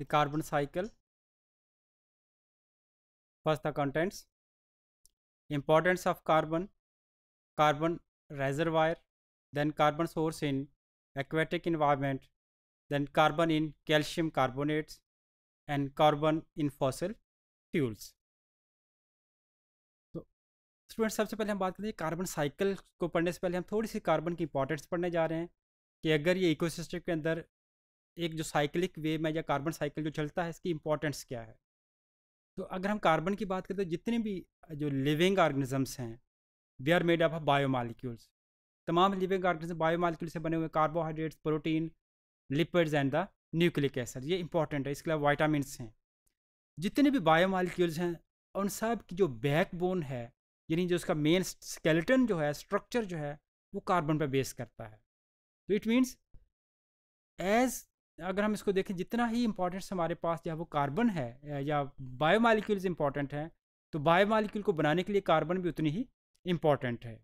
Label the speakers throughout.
Speaker 1: the carbon cycle first the contents importance of carbon carbon reservoir then carbon source in aquatic environment then carbon in calcium carbonates and carbon in fossil fuels student सबसे पहले हम बात करते हैं carbon cycle को पढ़ने से पहले हम थोड़ी सी कार्बन की इंपॉर्टेंस पढ़ने जा रहे हैं कि अगर ये इकोसिस्टम के अंदर एक जो साइकिलिक वे में या कार्बन साइकिल जो चलता है इसकी इम्पोर्टेंस क्या है तो अगर हम कार्बन की बात करें तो जितने भी जो लिविंग ऑर्गेनिजम्स हैं they are made of bio molecules तमाम लिविंग ऑर्गेनिज्म मालिक्यूल से बने हुए carbohydrates protein lipids and the nucleic acid ये इंपॉर्टेंट है इसके अलावा वाइटामस हैं जितने भी बायो मालिक्यूल्स हैं उन सब की जो बैकबोन है यानी जो उसका मेन स्केलेटन जो है स्ट्रक्चर जो है वो कार्बन पर बेस करता है तो इट मीन्स एज अगर हम इसको देखें जितना ही इम्पोर्टेंस हमारे पास या वो कार्बन है या बायो मालिक्यूल्स इंपॉर्टेंट हैं तो बायो मालिक्यूल को बनाने के लिए कार्बन भी उतनी ही इम्पॉर्टेंट है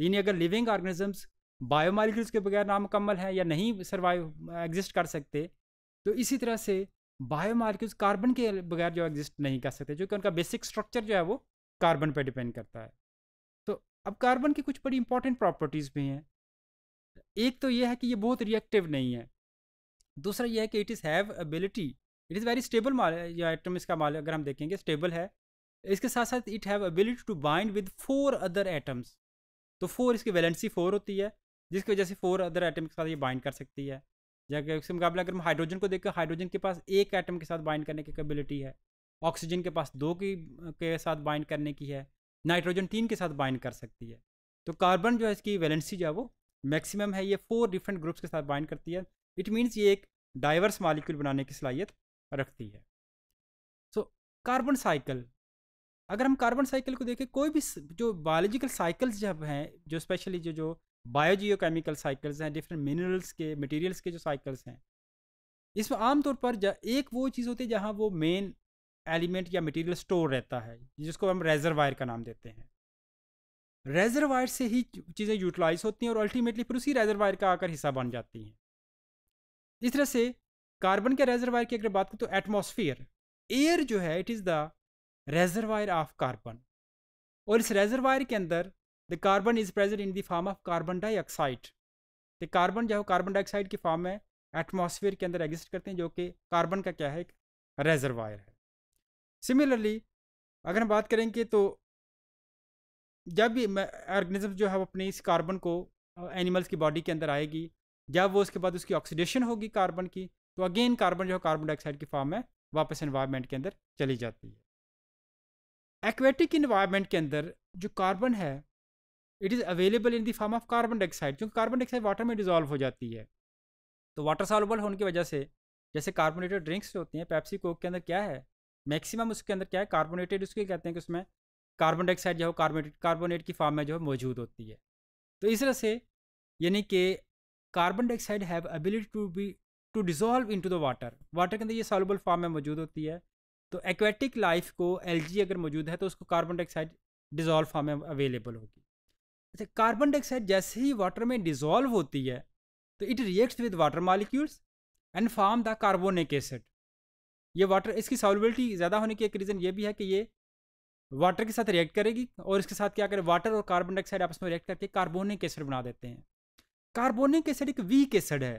Speaker 1: यानी अगर लिविंग ऑर्गेनिजम्स बायो मालिक्यूल्स के बगैर नामुकम्मल है या नहीं सर्वाइव एग्जिस्ट कर सकते तो इसी तरह से बायो मालिक्यूल्स कार्बन के बगैर जो एग्जिस्ट नहीं कर सकते जो कि उनका बेसिक स्ट्रक्चर जो है वो कार्बन पर डिपेंड करता है तो अब कार्बन की कुछ बड़ी इंपॉर्टेंट प्रॉपर्टीज़ भी हैं एक तो यह है कि ये बहुत रिएक्टिव नहीं है दूसरा यह है कि it is have ability it is very stable माल यह आइटम इसका माल अगर हम देखेंगे स्टेबल है इसके साथ साथ it have ability to bind with four other atoms तो फोर इसकी वैलेंसी फोर होती है जिसकी वजह से फोर अदर आइटम के साथ ये बाइंड कर सकती है जबकि उसके मुकाबले अगर हम हाइड्रोजन को देखें हाइड्रोजन के पास एक आइटम के साथ बाइंड करने की कैपेबिलिटी है ऑक्सीजन के पास दो की के साथ बाइंड करने की है नाइट्रोजन तीन के साथ बाइंड कर सकती है तो कार्बन जो है इसकी वैलेंसी जो है वो मैक्सिमम है ये फोर डिफरेंट ग्रुप्स के साथ बाइंड करती है इट मीन्स ये एक डाइवर्स मालिक्यूल बनाने की सलाहियत रखती है सो कार्बन साइकिल अगर हम कार्बन साइकिल को देखें कोई भी जो बायोलॉजिकल साइकिल्स जब हैं जो स्पेशली जो जो बायोजियो केमिकल साइकिल्स हैं डिफरेंट मिनरल्स के मटेरियल्स के जो साइकिल्स हैं इसमें आमतौर पर एक वो चीज़ होती है जहाँ वो मेन एलिमेंट या मटेरियल स्टोर रहता है जिसको हम रेजरवायर का नाम देते हैं रेजरवायर से ही चीज़ें यूटिलाइज होती हैं और अल्टीमेटली फिर उसी रेजरवायर का आकर हिस्सा बन जाती हैं इस तरह से कार्बन के रेजरवायर की अगर बात करें तो एटमोसफियर एयर जो है it is the reservoir of carbon और इस रेजरवायर के अंदर the carbon is present in the form of carbon dioxide the carbon जो है कार्बन डाइऑक्साइड की फॉर्म में एटमोसफियर के अंदर एग्जिस्ट करते हैं जो कि कार्बन का क्या है एक रेजरवायर है सिमिलरली अगर हम बात करेंगे तो जब भी ऑर्गेनिज्म जो है अपने इस कार्बन को एनिमल्स की बॉडी के अंदर आएगी जब वो उसके बाद उसकी ऑक्सीडेशन होगी कार्बन की तो अगेन कार्बन जो है कार्बन डाइऑक्साइड की फॉर्म में वापस इन्वायरमेंट के अंदर चली जाती है एक्वेटिक इन्वायरमेंट के अंदर जो कार्बन है it is available in the form of carbon dioxide क्योंकि कार्बन डाइऑक्साइड वाटर में डिजॉल्व हो जाती है तो वाटर सॉलबल होने की वजह से जैसे कार्बोनेटेड ड्रिंक्स जो होती हैं पैप्सी कोक के अंदर क्या है मैक्सिमम उसके अंदर क्या है कार्बोनेटेड उसके कहते हैं कि उसमें कार्बन डाइऑक्साइड जो है कार्बोनेट कार्बोनेट की फॉर्म में जो है मौजूद होती है तो इस तरह से यानी कि carbon dioxide have ability to be to dissolve into the water water के अंदर ये सॉल्युबल फॉर्म में मौजूद होती है तो एक्वेटिक लाइफ को जी अगर मौजूद है तो उसको कार्बन डाइऑक्साइड डिज़ोल्व फॉर्म में अवेलेबल होगी अच्छा कार्बन डाइऑक्साइड जैसे ही वाटर में डिज़ोल्व होती है तो it reacts with water molecules and form the carbonic acid ये वाटर इसकी सॉल्युबिलिटी ज़्यादा होने की एक रीज़न ये भी है कि ये वाटर के साथ रिएक्ट करेगी और इसके साथ क्या करें वाटर और कार्बन डाइऑक्साइड आपस में रिएक्ट करके कार्बोनिक एसिड बना देते हैं कार्बोनिक एसिड एक वीक एसिड है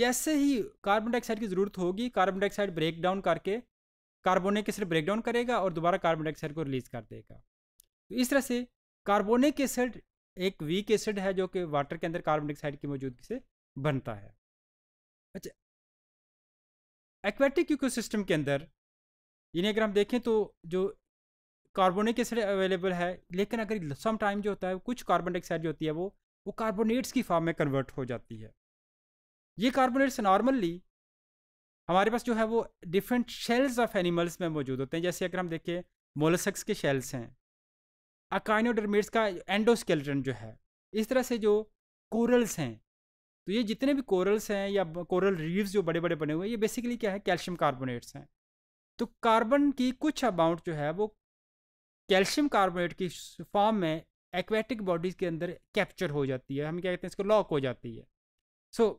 Speaker 1: जैसे ही कार्बन डाइऑक्साइड की ज़रूरत होगी कार्बन डाइऑक्साइड ब्रेक डाउन करके कार्बोनिक एसिड ब्रेक डाउन करेगा और दोबारा कार्बन डाइऑक्साइड को रिलीज कर देगा तो इस तरह से कार्बोनिक एसिड एक वीक एसिड है जो कि वाटर के अंदर कार्बन डाइऑक्साइड की मौजूदगी से बनता है अच्छा एक्वेटिक इकोसिस्टम के अंदर यानी अगर हम देखें तो जो कार्बोनिक एसिड अवेलेबल है लेकिन अगर सम टाइम जो होता है कुछ कार्बन डाइऑक्साइड जो होती है वो वो कार्बोनेट्स की फॉर्म में कन्वर्ट हो जाती है ये कार्बोनेट्स नॉर्मली हमारे पास जो है वो डिफरेंट शेल्स ऑफ एनिमल्स में मौजूद होते हैं जैसे अगर हम देखें मोलसक्स के शेल्स हैं अकाइनोडर्मेट्स का एंडोस्केलेटन जो है इस तरह से जो कोरल्स हैं तो ये जितने भी कोरल्स हैं या कोरल रीव्स जो बड़े बड़े बने हुए हैं ये बेसिकली क्या है कैल्शियम कार्बोनेट्स हैं तो कार्बन की कुछ अमाउंट जो है वो कैल्शियम कार्बोनेट की फॉर्म में एक्वेटिक बॉडीज के अंदर कैप्चर हो जाती है हम क्या कहते हैं इसको लॉक हो जाती है सो so,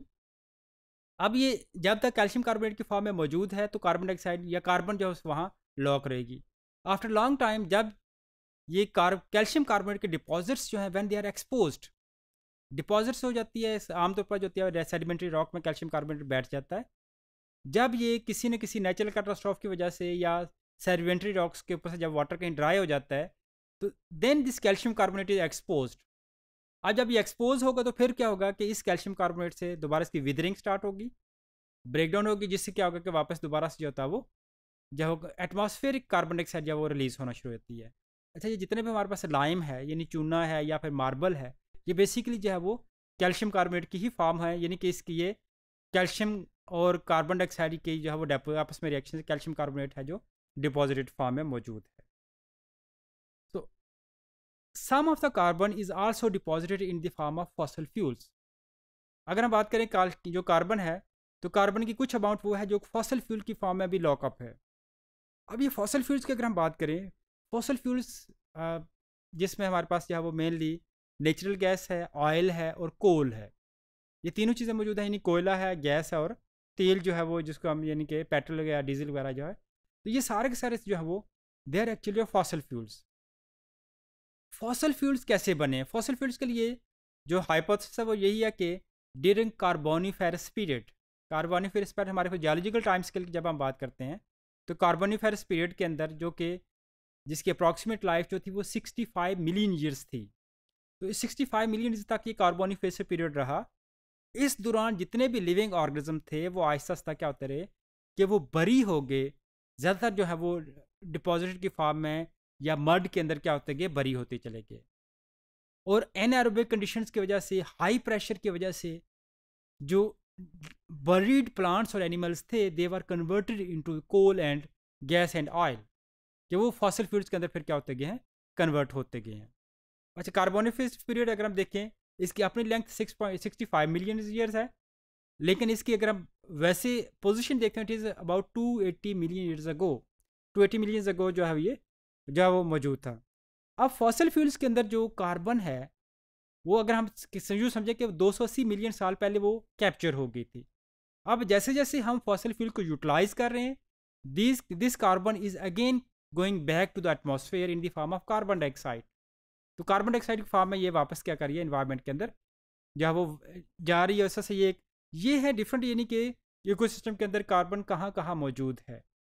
Speaker 1: अब ये जब तक कैल्शियम कार्बोनेट की फॉर्म में मौजूद है तो कार्बन डाइऑक्साइड या कार्बन जो है वहाँ लॉक रहेगी आफ्टर लॉन्ग टाइम जब ये कार्ब कैल्शियम कार्बोनेट के डिपॉजिट्स जो हैं when they are expose deposits हो जाती है आमतौर पर जो होती है सेडिमेंट्री रॉक में कैल्शियम कार्बोनेट बैठ जाता है जब ये किसी न किसी नेचुरल कैटास्ट्रॉफ की वजह से या सेडिमेंट्री रॉक्स के ऊपर से जब वाटर कहीं ड्राई हो जाता है तो then this calcium carbonate is expose अब जब ये एक्सपोज होगा तो फिर क्या होगा कि इस कैल्शियम कार्बोनेट से दोबारा इसकी विदरिंग स्टार्ट होगी ब्रेकडाउन होगी जिससे क्या होगा कि वापस दोबारा से जो होता है वो जब एटमॉस्फेरिक कार्बन डाइऑक्साइड जब वो रिलीज़ होना शुरू होती है अच्छा ये जितने भी हमारे पास लाइम है यानी चूना है या फिर मार्बल है ये बेसिकली जो है वो कैल्शियम कार्बोनेट की ही फॉर्म है यानी कि इसकी ये कैल्शियम और कार्बन डाइऑक्साइड की जो है वो आपस में रिएक्शन कैल्शियम कार्बोनेट है जो डिपॉजिटेड फॉर्म में मौजूद है some of the carbon is also deposited in the form of fossil fuels अगर हम बात करें कार, जो कार्बन है तो कार्बन की कुछ अमाउंट वो है जो फॉसल फ्यूल की फॉर्म में भी लॉकअप है अब ये फॉसल फ्यूल्स की अगर हम बात करें फॉसल फ्यूल्स जिसमें हमारे पास जो है वो मेनली नेचुरल गैस है ऑयल है और कोल है ये तीनों चीज़ें मौजूद हैं यानी कोयला है गैस है और तेल जो है वो जिसको हम यानी कि पेट्रोल वगैरह डीजल वगैरह जो है तो ये सारे के सारे जो है वो they are actually of fossil fuels fossil fuels कैसे बने फॉसल फ्यूल्स के लिए जो हाइपोथेसिस है वो यही है कि during carboniferous period carboniferous period हमारे को जियोलॉजिकल टाइम स्केल की जब हम बात करते हैं तो कार्बोनीफेरस पीरियड के अंदर जो कि जिसकी अप्रॉक्सीमेट लाइफ जो थी वो 65 मिलियन ईयर्स थी तो इस फाइव मिलियन ईयर्स तक ये कार्बोनीफेस पीरियड रहा इस दौरान जितने भी लिविंग ऑर्गेनिज्म थे वो आहिस्ता आहिस्ता क्या होते रहे कि वो बरी हो गए ज़्यादातर जो है वो डिपॉजिट की फॉर्म में या मर्ड के अंदर क्या होते गए बरी होते चले गए और एनारोबिक कंडीशंस की वजह से हाई प्रेशर की वजह से जो बरीड प्लांट्स और एनिमल्स थे they are converted into coal and gas and oil कि वो फॉसिल फ्यूल्स के अंदर फिर क्या होते गए हैं कन्वर्ट होते गए हैं अच्छा कार्बोनिफिस पीरियड अगर हम देखें इसकी अपनी length six point sixty five million years है लेकिन इसकी अगर हम वैसे पोजिशन देखते हैं it is about two eighty million years ago two eighty million ago जो है ये जो है वो मौजूद था अब फॉसल फ्यूल्स के अंदर जो कार्बन है वो अगर हम यूँ समझें कि अस्सी मिलियन साल पहले वो कैप्चर हो गई थी अब जैसे जैसे हम फॉसल फ्यूल को यूटिलाइज़ कर रहे हैं this this carbon is again going back to the atmosphere in the form of carbon dioxide तो कार्बन डाइऑक्साइड के फॉर्म में ये वापस क्या करिए इन्वायरमेंट के अंदर जहाँ वो जा रही है उससे ये ये है डिफरेंट यानी कि इकोसिस्टम के अंदर कार्बन कहाँ कहाँ मौजूद है